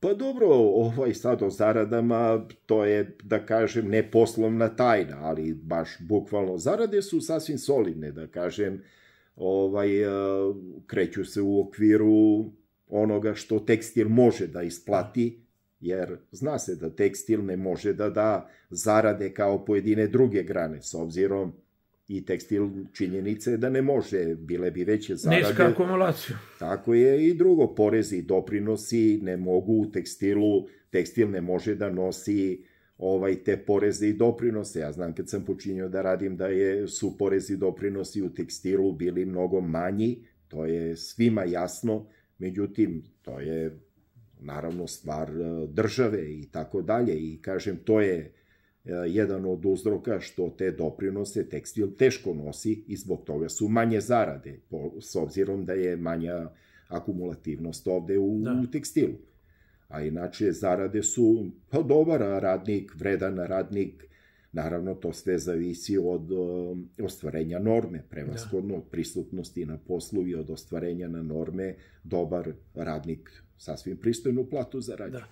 Pa dobro, ovaj sad o zaradama, to je, da kažem, ne poslovna tajna, ali baš bukvalno zarade su sasvim solidne, da kažem, ovaj, e, kreću se u okviru onoga što tekstil može da isplati, jer zna se da tekstil ne može da da zarade kao pojedine druge grane, s obzirom i tekstil činjenice da ne može, bile bi veće zarade. Niska akumulacija. Tako je i drugo, porezi i doprinosi ne mogu u tekstilu, tekstil ne može da nosi ovaj te poreze i doprinose. Ja znam kad sam počinio da radim da je su porezi i doprinosi u tekstilu bili mnogo manji, to je svima jasno, međutim to je naravno stvar eh, države i tako dalje i kažem to je E, jedan od uzroka što te doprinose tekstil teško nosi i zbog toga su manje zarade, po, s obzirom da je manja akumulativnost ovde u, da. u tekstilu. A inače zarade su pa dobar radnik, vredan radnik, naravno to sve zavisi od um, ostvarenja norme, prevaskodno da. od prisutnosti na poslu i od ostvarenja na norme, dobar radnik sasvim pristojnu platu zarađuje. Da.